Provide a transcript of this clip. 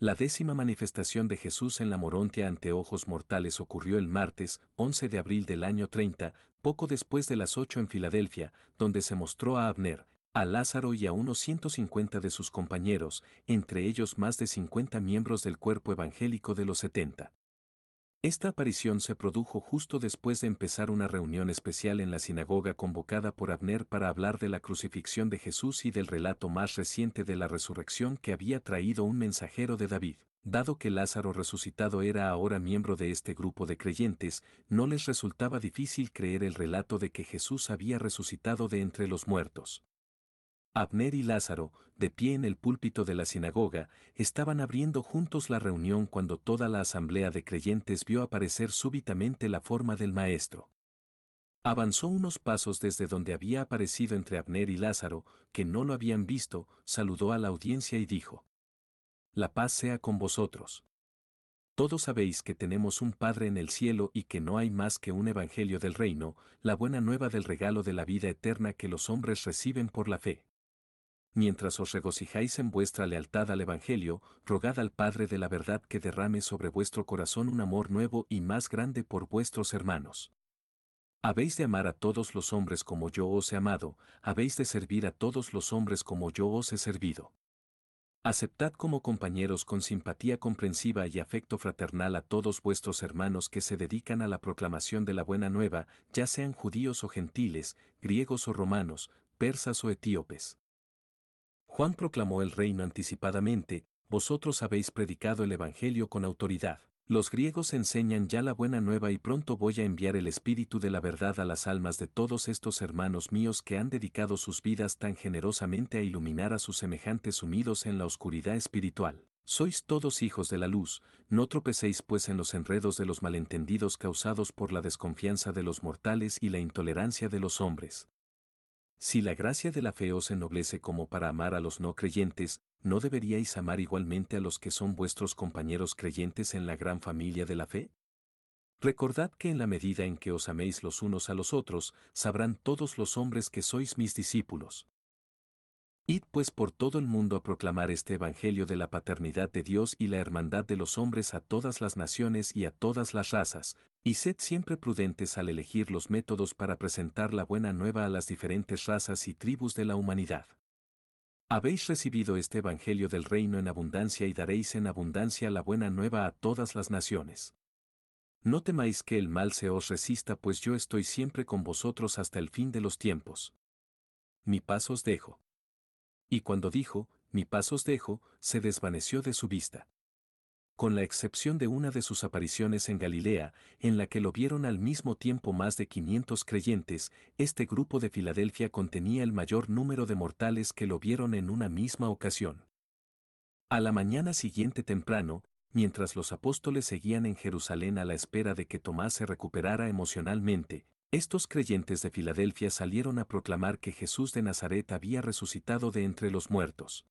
La décima manifestación de Jesús en la Morontia ante ojos mortales ocurrió el martes 11 de abril del año 30, poco después de las 8 en Filadelfia, donde se mostró a Abner, a Lázaro y a unos 150 de sus compañeros, entre ellos más de 50 miembros del cuerpo evangélico de los 70. Esta aparición se produjo justo después de empezar una reunión especial en la sinagoga convocada por Abner para hablar de la crucifixión de Jesús y del relato más reciente de la resurrección que había traído un mensajero de David. Dado que Lázaro resucitado era ahora miembro de este grupo de creyentes, no les resultaba difícil creer el relato de que Jesús había resucitado de entre los muertos. Abner y Lázaro, de pie en el púlpito de la sinagoga, estaban abriendo juntos la reunión cuando toda la asamblea de creyentes vio aparecer súbitamente la forma del maestro. Avanzó unos pasos desde donde había aparecido entre Abner y Lázaro, que no lo habían visto, saludó a la audiencia y dijo, La paz sea con vosotros. Todos sabéis que tenemos un Padre en el cielo y que no hay más que un Evangelio del reino, la buena nueva del regalo de la vida eterna que los hombres reciben por la fe mientras os regocijáis en vuestra lealtad al Evangelio, rogad al Padre de la verdad que derrame sobre vuestro corazón un amor nuevo y más grande por vuestros hermanos. Habéis de amar a todos los hombres como yo os he amado, habéis de servir a todos los hombres como yo os he servido. Aceptad como compañeros con simpatía comprensiva y afecto fraternal a todos vuestros hermanos que se dedican a la proclamación de la buena nueva, ya sean judíos o gentiles, griegos o romanos, persas o etíopes. Juan proclamó el reino anticipadamente, vosotros habéis predicado el Evangelio con autoridad. Los griegos enseñan ya la buena nueva y pronto voy a enviar el Espíritu de la verdad a las almas de todos estos hermanos míos que han dedicado sus vidas tan generosamente a iluminar a sus semejantes sumidos en la oscuridad espiritual. Sois todos hijos de la luz, no tropecéis pues en los enredos de los malentendidos causados por la desconfianza de los mortales y la intolerancia de los hombres. Si la gracia de la fe os ennoblece como para amar a los no creyentes, ¿no deberíais amar igualmente a los que son vuestros compañeros creyentes en la gran familia de la fe? Recordad que en la medida en que os améis los unos a los otros, sabrán todos los hombres que sois mis discípulos. Id pues por todo el mundo a proclamar este Evangelio de la paternidad de Dios y la hermandad de los hombres a todas las naciones y a todas las razas, y sed siempre prudentes al elegir los métodos para presentar la buena nueva a las diferentes razas y tribus de la humanidad. Habéis recibido este Evangelio del reino en abundancia y daréis en abundancia la buena nueva a todas las naciones. No temáis que el mal se os resista, pues yo estoy siempre con vosotros hasta el fin de los tiempos. Mi paz os dejo y cuando dijo, mi paso os dejo, se desvaneció de su vista. Con la excepción de una de sus apariciones en Galilea, en la que lo vieron al mismo tiempo más de 500 creyentes, este grupo de Filadelfia contenía el mayor número de mortales que lo vieron en una misma ocasión. A la mañana siguiente temprano, mientras los apóstoles seguían en Jerusalén a la espera de que Tomás se recuperara emocionalmente, estos creyentes de Filadelfia salieron a proclamar que Jesús de Nazaret había resucitado de entre los muertos.